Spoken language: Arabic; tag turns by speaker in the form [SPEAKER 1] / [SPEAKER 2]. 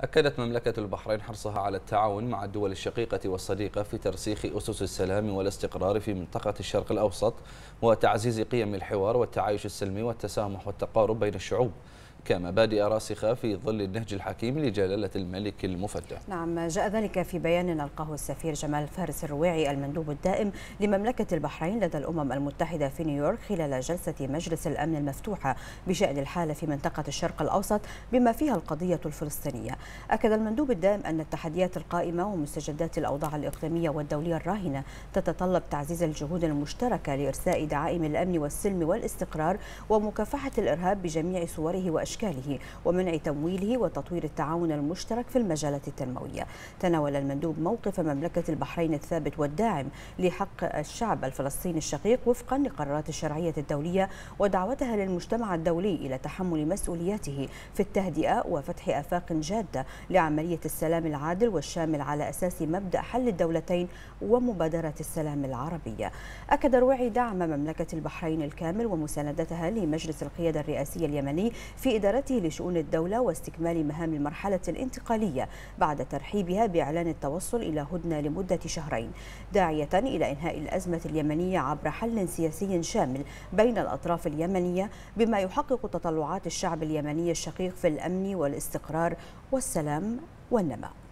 [SPEAKER 1] أكدت مملكة البحرين حرصها على التعاون مع الدول الشقيقة والصديقة في ترسيخ أسس السلام والاستقرار في منطقة الشرق الأوسط وتعزيز قيم الحوار والتعايش السلمي والتسامح والتقارب بين الشعوب كمبادئ راسخة في ظل النهج الحكيم لجلالة الملك المفدى
[SPEAKER 2] نعم جاء ذلك في بيان ألقاه السفير جمال فارس الرويعي المندوب الدائم لمملكة البحرين لدى الأمم المتحدة في نيويورك خلال جلسة مجلس الأمن المفتوحة بشأن الحالة في منطقة الشرق الأوسط بما فيها القضية الفلسطينية أكد المندوب الدائم أن التحديات القائمة ومستجدات الأوضاع الإقليمية والدولية الراهنة تتطلب تعزيز الجهود المشتركة لإرساء دعائم الأمن والسلم والاستقرار ومكافحة الإرهاب بجميع صوره وأشكاله أشكاله ومنع تمويله وتطوير التعاون المشترك في المجالات التنموية تناول المندوب موقف مملكة البحرين الثابت والداعم لحق الشعب الفلسطيني الشقيق وفقا لقرارات الشرعية الدولية ودعوتها للمجتمع الدولي إلى تحمل مسؤولياته في التهدئة وفتح آفاق جادة لعملية السلام العادل والشامل على أساس مبدأ حل الدولتين ومبادرة السلام العربية أكد روعي دعم مملكة البحرين الكامل ومساندتها لمجلس القيادة الرئاسي اليمني في إدارته لشؤون الدولة واستكمال مهام المرحلة الانتقالية بعد ترحيبها بإعلان التوصل إلى هدنة لمدة شهرين داعية إلى إنهاء الأزمة اليمنية عبر حل سياسي شامل بين الأطراف اليمنية بما يحقق تطلعات الشعب اليمني الشقيق في الأمن والاستقرار والسلام والنمو